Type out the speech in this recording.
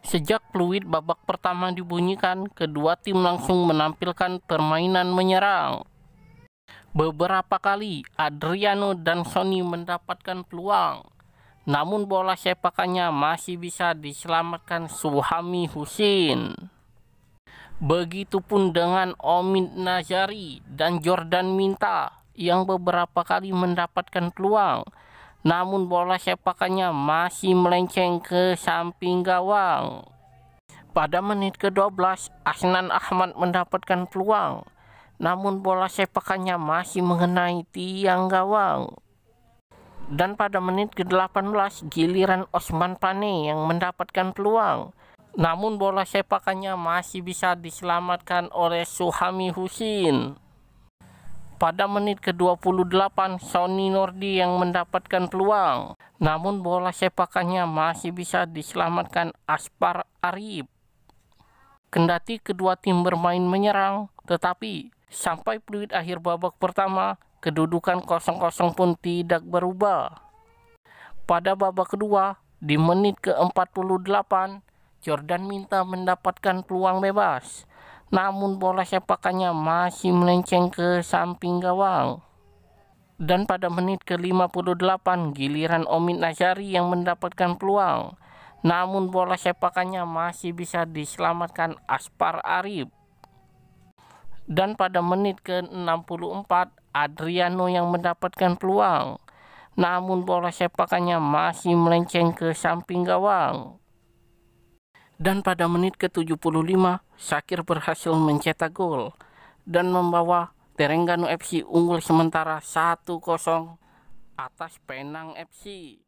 Sejak peluit babak pertama dibunyikan, kedua tim langsung menampilkan permainan menyerang. Beberapa kali Adriano dan Sony mendapatkan peluang, namun bola sepakannya masih bisa diselamatkan Suhami Husin. Begitupun dengan Omid Nazari dan Jordan Minta yang beberapa kali mendapatkan peluang, namun bola sepakannya masih melenceng ke samping gawang. Pada menit ke-12, Asnan Ahmad mendapatkan peluang. Namun bola sepakannya masih mengenai tiang gawang. Dan pada menit ke-18, giliran Osman Pane yang mendapatkan peluang. Namun bola sepakannya masih bisa diselamatkan oleh Suhami Husin. Pada menit ke-28, Sony Nordi yang mendapatkan peluang. Namun bola sepakannya masih bisa diselamatkan Aspar Arif. Kendati kedua tim bermain menyerang, tetapi sampai peluit akhir babak pertama, kedudukan 0-0 pun tidak berubah. Pada babak kedua, di menit ke-48, Jordan minta mendapatkan peluang bebas. Namun bola sepakannya masih melenceng ke samping gawang. Dan pada menit ke-58 giliran Omid Nazari yang mendapatkan peluang. Namun bola sepakannya masih bisa diselamatkan Aspar Arif. Dan pada menit ke-64 Adriano yang mendapatkan peluang. Namun bola sepakannya masih melenceng ke samping gawang. Dan pada menit ke-75, Sakir berhasil mencetak gol dan membawa Terengganu FC unggul sementara 1-0 atas Penang FC.